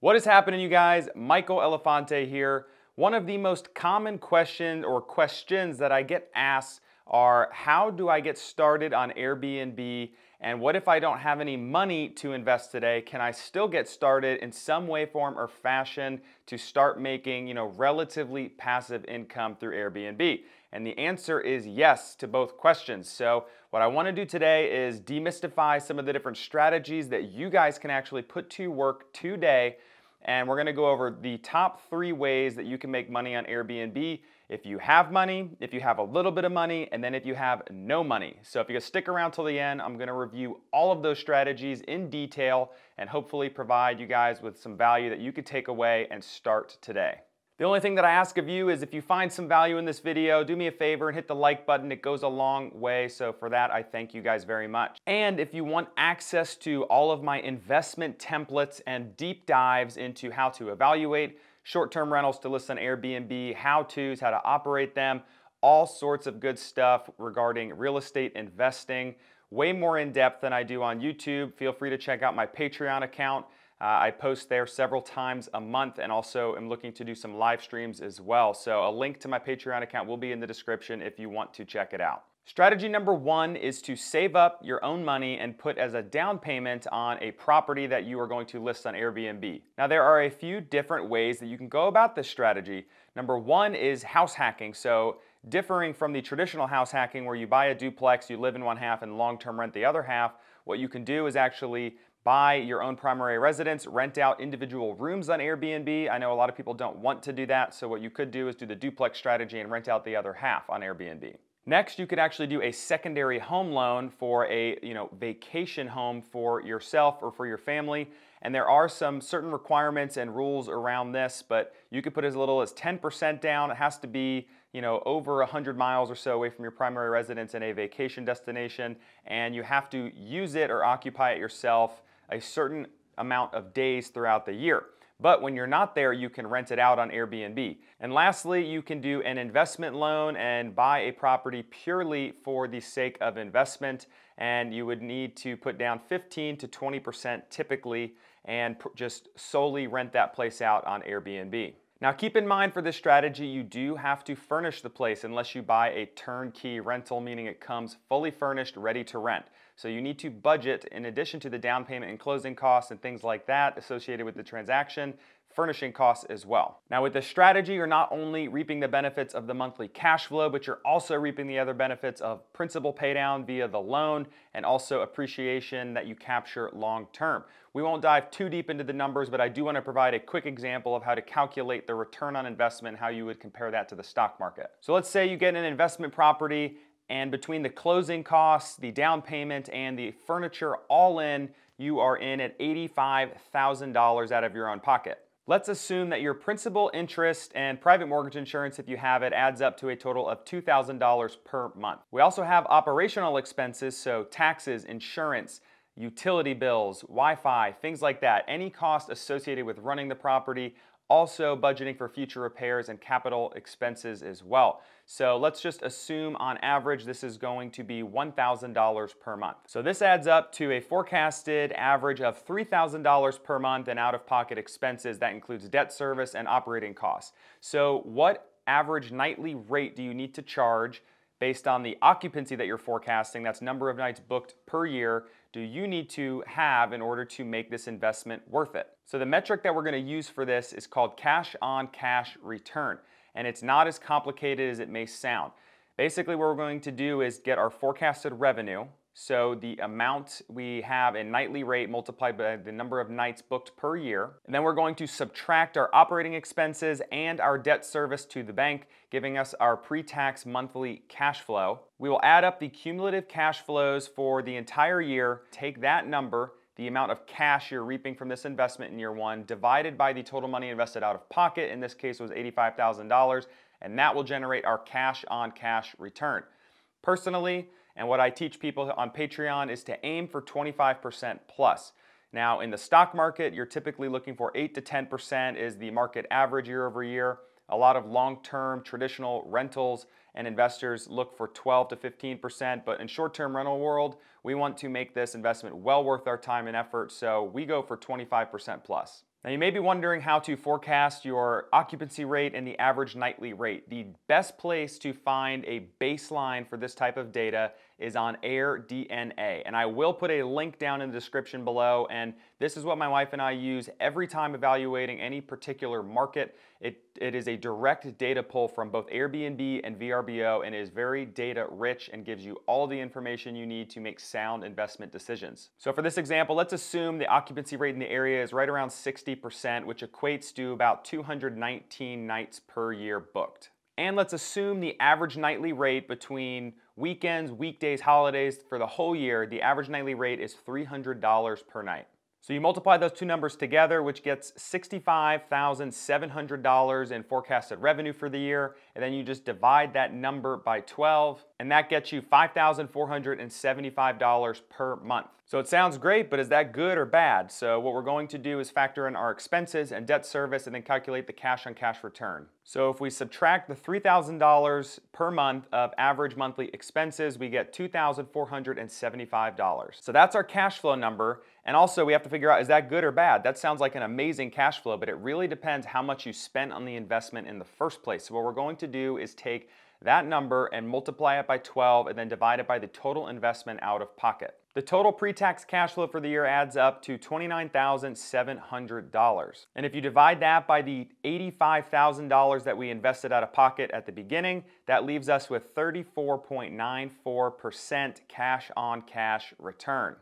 What is happening, you guys? Michael Elefante here. One of the most common questions or questions that I get asked are how do I get started on Airbnb? And what if I don't have any money to invest today? Can I still get started in some way, form, or fashion to start making, you know, relatively passive income through Airbnb? And the answer is yes to both questions. So what I wanna do today is demystify some of the different strategies that you guys can actually put to work today. And we're gonna go over the top three ways that you can make money on Airbnb if you have money, if you have a little bit of money, and then if you have no money. So if you stick around till the end, I'm gonna review all of those strategies in detail and hopefully provide you guys with some value that you could take away and start today. The only thing that I ask of you is if you find some value in this video, do me a favor and hit the like button. It goes a long way. So for that, I thank you guys very much. And if you want access to all of my investment templates and deep dives into how to evaluate short-term rentals to list on Airbnb, how-tos, how to operate them, all sorts of good stuff regarding real estate investing, way more in depth than I do on YouTube. Feel free to check out my Patreon account. Uh, I post there several times a month and also am looking to do some live streams as well. So a link to my Patreon account will be in the description if you want to check it out. Strategy number one is to save up your own money and put as a down payment on a property that you are going to list on Airbnb. Now, there are a few different ways that you can go about this strategy. Number one is house hacking. So, differing from the traditional house hacking where you buy a duplex, you live in one half, and long term rent the other half, what you can do is actually buy your own primary residence, rent out individual rooms on Airbnb. I know a lot of people don't want to do that, so what you could do is do the duplex strategy and rent out the other half on Airbnb. Next, you could actually do a secondary home loan for a you know vacation home for yourself or for your family. And there are some certain requirements and rules around this, but you could put as little as 10% down. It has to be you know over 100 miles or so away from your primary residence in a vacation destination, and you have to use it or occupy it yourself a certain amount of days throughout the year. But when you're not there, you can rent it out on Airbnb. And lastly, you can do an investment loan and buy a property purely for the sake of investment. And you would need to put down 15 to 20% typically and just solely rent that place out on Airbnb. Now keep in mind for this strategy, you do have to furnish the place unless you buy a turnkey rental, meaning it comes fully furnished, ready to rent. So you need to budget in addition to the down payment and closing costs and things like that associated with the transaction, furnishing costs as well. Now with this strategy, you're not only reaping the benefits of the monthly cash flow, but you're also reaping the other benefits of principal paydown via the loan and also appreciation that you capture long term. We won't dive too deep into the numbers, but I do want to provide a quick example of how to calculate the return on investment, how you would compare that to the stock market. So let's say you get an investment property and between the closing costs, the down payment, and the furniture all in, you are in at $85,000 out of your own pocket. Let's assume that your principal interest and private mortgage insurance, if you have it, adds up to a total of $2,000 per month. We also have operational expenses, so taxes, insurance, utility bills, Wi-Fi, things like that. Any cost associated with running the property, also budgeting for future repairs and capital expenses as well. So let's just assume on average this is going to be $1,000 per month. So this adds up to a forecasted average of $3,000 per month in out-of-pocket expenses. That includes debt service and operating costs. So what average nightly rate do you need to charge based on the occupancy that you're forecasting, that's number of nights booked per year, do you need to have in order to make this investment worth it? So the metric that we're gonna use for this is called cash on cash return. And it's not as complicated as it may sound. Basically what we're going to do is get our forecasted revenue so the amount we have in nightly rate multiplied by the number of nights booked per year. And then we're going to subtract our operating expenses and our debt service to the bank, giving us our pre-tax monthly cash flow. We will add up the cumulative cash flows for the entire year, take that number, the amount of cash you're reaping from this investment in year one, divided by the total money invested out of pocket, in this case was $85,000, and that will generate our cash on cash return. Personally, and what I teach people on Patreon is to aim for 25% plus. Now, in the stock market, you're typically looking for 8 to 10% is the market average year over year. A lot of long-term traditional rentals and investors look for 12 to 15%, but in short-term rental world, we want to make this investment well worth our time and effort, so we go for 25% plus. Now you may be wondering how to forecast your occupancy rate and the average nightly rate. The best place to find a baseline for this type of data is on Air DNA, And I will put a link down in the description below. And this is what my wife and I use every time evaluating any particular market. It, it is a direct data pull from both Airbnb and VRBO and is very data rich and gives you all the information you need to make sound investment decisions. So for this example, let's assume the occupancy rate in the area is right around 60%, which equates to about 219 nights per year booked. And let's assume the average nightly rate between Weekends, weekdays, holidays, for the whole year, the average nightly rate is $300 per night. So you multiply those two numbers together, which gets $65,700 in forecasted revenue for the year. And then you just divide that number by 12, and that gets you $5,475 per month. So it sounds great, but is that good or bad? So what we're going to do is factor in our expenses and debt service and then calculate the cash on cash return. So if we subtract the $3,000 per month of average monthly expenses, we get $2,475. So that's our cash flow number. And also we have to figure out, is that good or bad? That sounds like an amazing cash flow, but it really depends how much you spent on the investment in the first place. So what we're going to do is take that number and multiply it by 12 and then divide it by the total investment out of pocket. The total pre-tax cash flow for the year adds up to $29,700. And if you divide that by the $85,000 that we invested out of pocket at the beginning, that leaves us with 34.94% cash on cash return.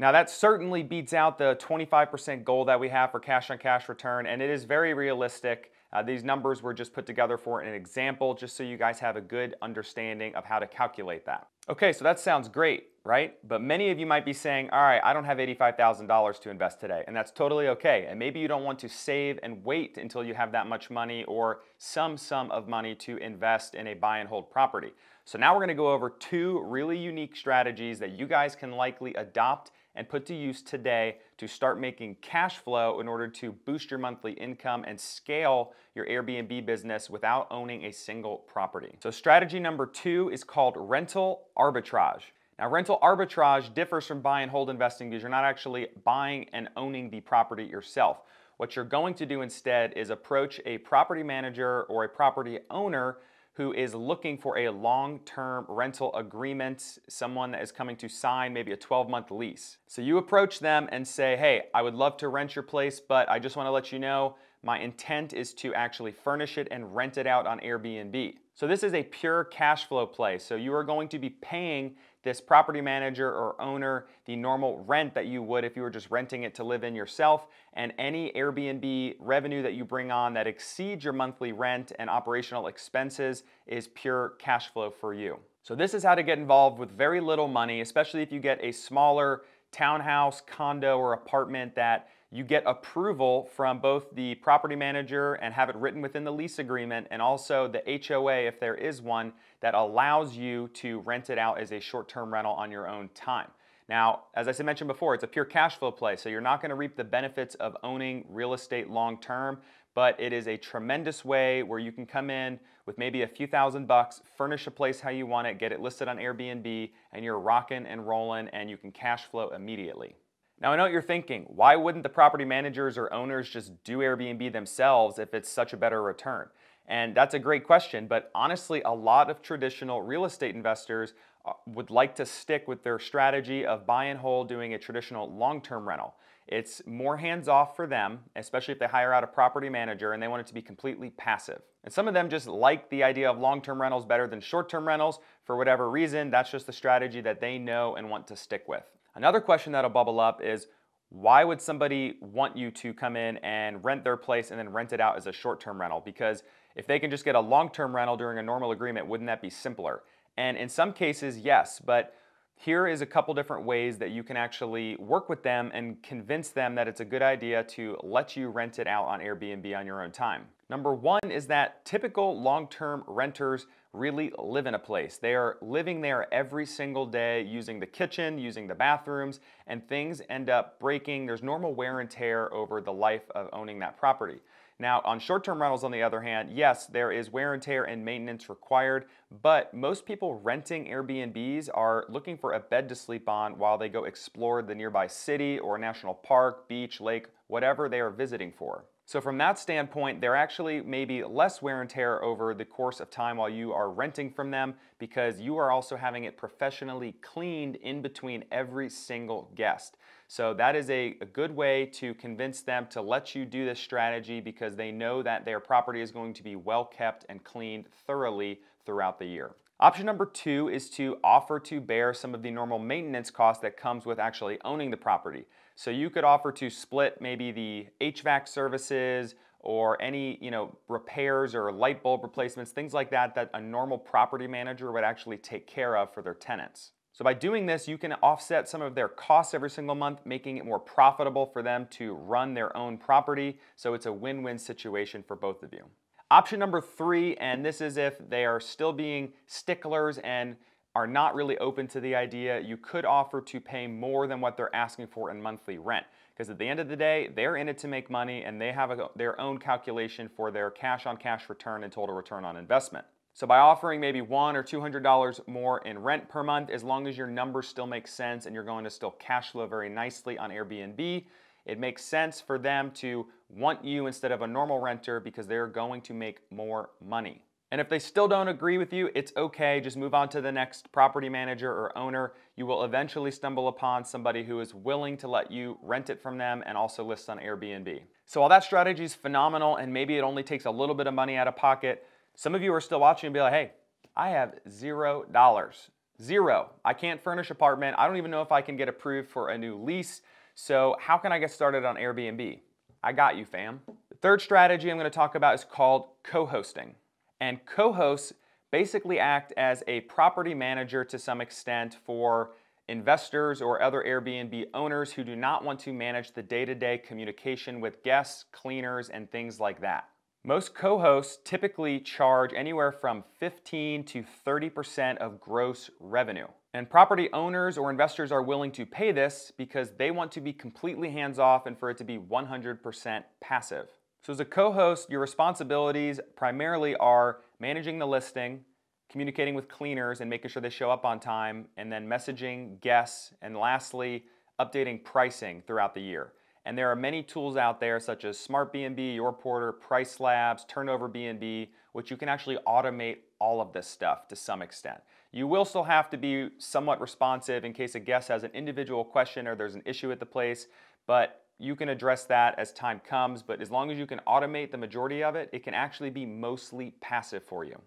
Now that certainly beats out the 25% goal that we have for cash on cash return and it is very realistic. Uh, these numbers were just put together for an example just so you guys have a good understanding of how to calculate that. Okay, so that sounds great, right? But many of you might be saying, all right, I don't have $85,000 to invest today, and that's totally okay. And maybe you don't want to save and wait until you have that much money or some sum of money to invest in a buy and hold property. So now we're gonna go over two really unique strategies that you guys can likely adopt and put to use today to start making cash flow in order to boost your monthly income and scale your Airbnb business without owning a single property. So, strategy number two is called rental arbitrage. Now, rental arbitrage differs from buy and hold investing because you're not actually buying and owning the property yourself. What you're going to do instead is approach a property manager or a property owner who is looking for a long-term rental agreement, someone that is coming to sign maybe a 12-month lease. So you approach them and say, hey, I would love to rent your place, but I just wanna let you know my intent is to actually furnish it and rent it out on Airbnb. So this is a pure cash flow play. So you are going to be paying this property manager or owner the normal rent that you would if you were just renting it to live in yourself. And any Airbnb revenue that you bring on that exceeds your monthly rent and operational expenses is pure cash flow for you. So, this is how to get involved with very little money, especially if you get a smaller townhouse, condo, or apartment that you get approval from both the property manager and have it written within the lease agreement and also the HOA if there is one that allows you to rent it out as a short-term rental on your own time. Now, as I mentioned before, it's a pure cash flow play, so you're not going to reap the benefits of owning real estate long term, but it is a tremendous way where you can come in with maybe a few thousand bucks, furnish a place how you want it, get it listed on Airbnb, and you're rocking and rolling and you can cash flow immediately. Now, I know what you're thinking. Why wouldn't the property managers or owners just do Airbnb themselves if it's such a better return? And that's a great question, but honestly, a lot of traditional real estate investors uh, would like to stick with their strategy of buy and hold doing a traditional long term rental. It's more hands off for them, especially if they hire out a property manager and they want it to be completely passive. And some of them just like the idea of long term rentals better than short term rentals for whatever reason. That's just the strategy that they know and want to stick with. Another question that'll bubble up is why would somebody want you to come in and rent their place and then rent it out as a short term rental? Because if they can just get a long-term rental during a normal agreement, wouldn't that be simpler? And in some cases, yes, but here is a couple different ways that you can actually work with them and convince them that it's a good idea to let you rent it out on Airbnb on your own time. Number one is that typical long-term renters really live in a place. They are living there every single day using the kitchen, using the bathrooms, and things end up breaking. There's normal wear and tear over the life of owning that property. Now, on short-term rentals, on the other hand, yes, there is wear and tear and maintenance required, but most people renting Airbnbs are looking for a bed to sleep on while they go explore the nearby city or national park, beach, lake, whatever they are visiting for. So from that standpoint, they're actually maybe less wear and tear over the course of time while you are renting from them because you are also having it professionally cleaned in between every single guest. So that is a, a, good way to convince them to let you do this strategy because they know that their property is going to be well kept and cleaned thoroughly throughout the year. Option number two is to offer to bear some of the normal maintenance costs that comes with actually owning the property. So you could offer to split maybe the HVAC services or any you know repairs or light bulb replacements, things like that that a normal property manager would actually take care of for their tenants. So by doing this, you can offset some of their costs every single month, making it more profitable for them to run their own property. So it's a win-win situation for both of you. Option number three, and this is if they are still being sticklers and are not really open to the idea, you could offer to pay more than what they're asking for in monthly rent. Because at the end of the day, they're in it to make money and they have a, their own calculation for their cash on cash return and total return on investment. So by offering maybe one or two hundred dollars more in rent per month, as long as your numbers still make sense and you're going to still cash flow very nicely on Airbnb, it makes sense for them to want you instead of a normal renter because they're going to make more money. And if they still don't agree with you, it's okay. Just move on to the next property manager or owner. You will eventually stumble upon somebody who is willing to let you rent it from them and also list on Airbnb. So while that strategy is phenomenal and maybe it only takes a little bit of money out of pocket, some of you are still watching and be like, hey, I have zero dollars. Zero. I can't furnish apartment. I don't even know if I can get approved for a new lease. So how can I get started on Airbnb? I got you, fam. The third strategy I'm gonna talk about is called co-hosting. And co-hosts basically act as a property manager to some extent for investors or other Airbnb owners who do not want to manage the day-to-day communication with guests, cleaners, and things like that. Most co-hosts typically charge anywhere from 15 to 30% of gross revenue. And property owners or investors are willing to pay this because they want to be completely hands-off and for it to be 100% passive. So as a co-host, your responsibilities primarily are managing the listing, communicating with cleaners and making sure they show up on time, and then messaging guests, and lastly, updating pricing throughout the year. And there are many tools out there such as Smart BNB, Your Porter, Price Labs, Turnover BNB, which you can actually automate all of this stuff to some extent. You will still have to be somewhat responsive in case a guest has an individual question or there's an issue at the place, but you can address that as time comes, but as long as you can automate the majority of it, it can actually be mostly passive for you.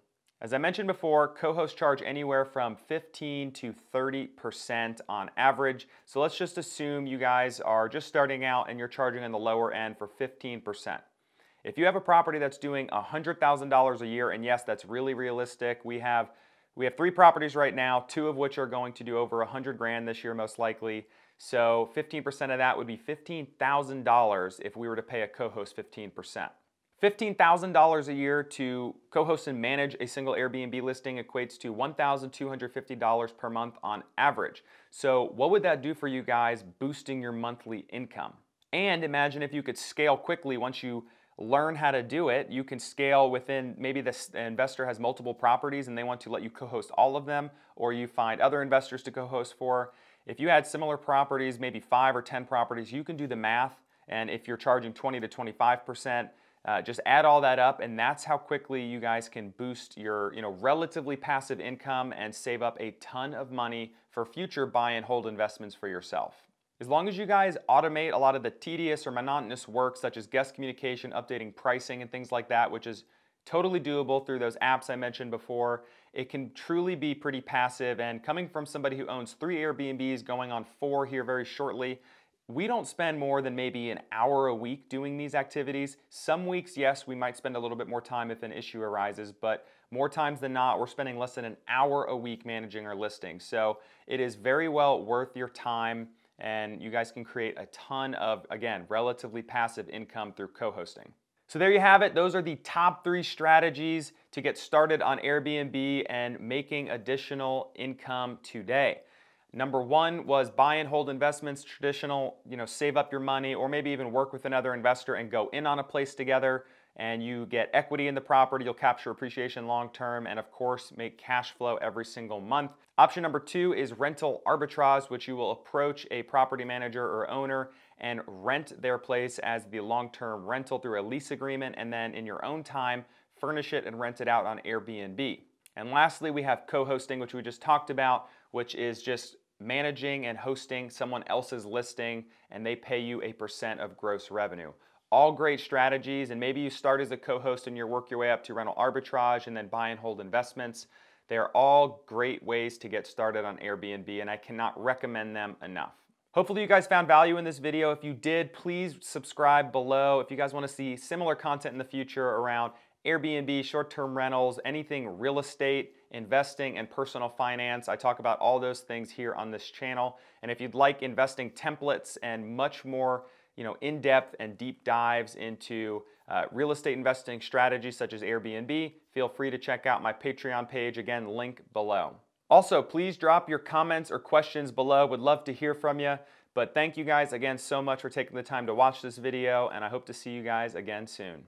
As I mentioned before, co-hosts charge anywhere from 15 to 30% on average. So let's just assume you guys are just starting out and you're charging on the lower end for 15%. If you have a property that's doing $100,000 a year, and yes, that's really realistic, we have we have three properties right now, two of which are going to do over 100 grand this year most likely. So 15% of that would be $15,000 if we were to pay a co-host 15%. $15,000 a year to co-host and manage a single Airbnb listing equates to $1,250 per month on average. So what would that do for you guys boosting your monthly income? And imagine if you could scale quickly once you learn how to do it. You can scale within, maybe this investor has multiple properties and they want to let you co-host all of them, or you find other investors to co-host for. If you had similar properties, maybe five or 10 properties, you can do the math. And if you're charging 20 to 25%, uh, just add all that up and that's how quickly you guys can boost your you know relatively passive income and save up a ton of money for future buy and hold investments for yourself as long as you guys automate a lot of the tedious or monotonous work such as guest communication updating pricing and things like that which is totally doable through those apps i mentioned before it can truly be pretty passive. And coming from somebody who owns three Airbnbs, going on four here very shortly, we don't spend more than maybe an hour a week doing these activities. Some weeks, yes, we might spend a little bit more time if an issue arises, but more times than not, we're spending less than an hour a week managing our listings. So it is very well worth your time and you guys can create a ton of, again, relatively passive income through co-hosting. So there you have it. Those are the top three strategies to get started on Airbnb and making additional income today. Number one was buy and hold investments, traditional, you know, save up your money or maybe even work with another investor and go in on a place together and you get equity in the property, you'll capture appreciation long term, and of course, make cash flow every single month. Option number two is rental arbitrage, which you will approach a property manager or owner and rent their place as the long-term rental through a lease agreement and then in your own time furnish it and rent it out on Airbnb. And lastly, we have co-hosting, which we just talked about, which is just managing and hosting someone else's listing and they pay you a percent of gross revenue. All great strategies, and maybe you start as a co host and you work your way up to rental arbitrage and then buy and hold investments. They are all great ways to get started on Airbnb, and I cannot recommend them enough. Hopefully you guys found value in this video. If you did, please subscribe below. If you guys wanna see similar content in the future around Airbnb, short-term rentals, anything real estate, investing, and personal finance. I talk about all those things here on this channel. And if you'd like investing templates and much more you know, in-depth and deep dives into uh, real estate investing strategies such as Airbnb, feel free to check out my Patreon page. Again, link below. Also, please drop your comments or questions below. Would love to hear from you. But thank you guys again so much for taking the time to watch this video, and I hope to see you guys again soon.